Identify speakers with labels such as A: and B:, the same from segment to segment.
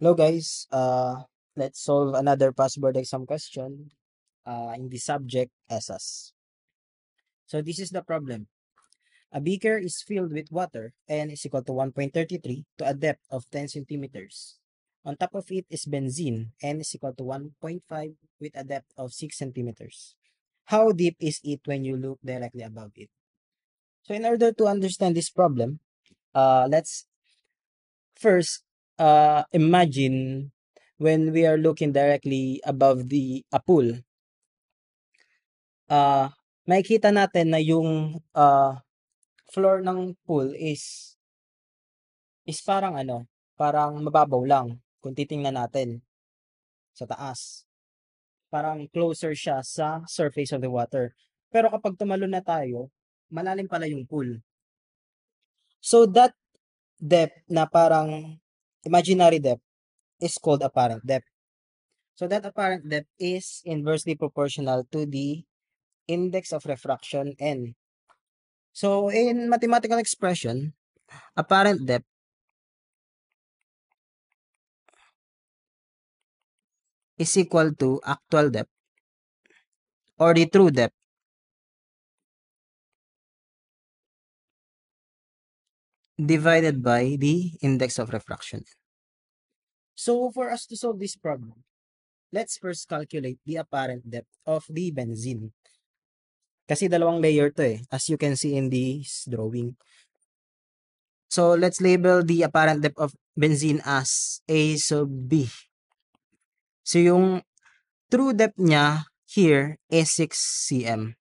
A: Hello guys, uh, let's solve another password exam question uh, in the subject SS. So this is the problem. A beaker is filled with water and is equal to 1.33 to a depth of 10 centimeters. On top of it is benzene and is equal to 1.5 with a depth of 6 centimeters. How deep is it when you look directly above it? So in order to understand this problem, uh, let's first uh, imagine when we are looking directly above the a pool. Uh, makikita natin na yung uh, floor ng pool is is parang ano, parang mababaw lang kung titingnan natin sa taas. Parang closer siya sa surface of the water. Pero kapag tumalon na tayo, malalim pala yung pool. So that depth na parang imaginary depth is called apparent depth. So that apparent depth is inversely proportional to the index of refraction n. So in mathematical expression, apparent depth
B: is equal to actual depth or the true depth divided by the index of
A: refraction. So for us to solve this problem, let's first calculate the apparent depth of the benzene. Kasi dalawang layer to eh, as you can see in this drawing. So let's label the apparent depth of benzene as A sub B. So yung true depth niya here is 6 cm.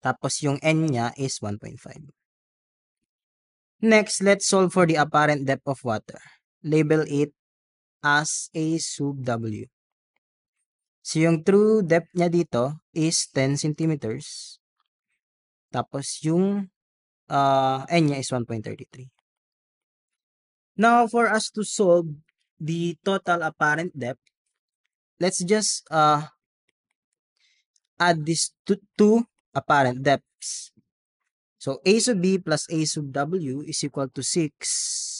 A: Tapos yung N niya is 1.5. Next, let's solve for the apparent depth of water label it as A sub W. So, yung true depth niya dito is 10 centimeters. Tapos, yung uh, ah, N niya is 1.33. Now, for us to solve the total apparent depth, let's just uh, add this two, two apparent depths. So, A sub B plus A sub W is equal to 6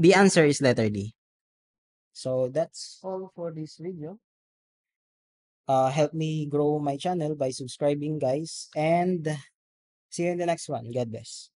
B: The answer is letter D.
A: So that's all for this video. Uh, help me grow my channel by subscribing, guys.
B: And see you in the next one. God bless.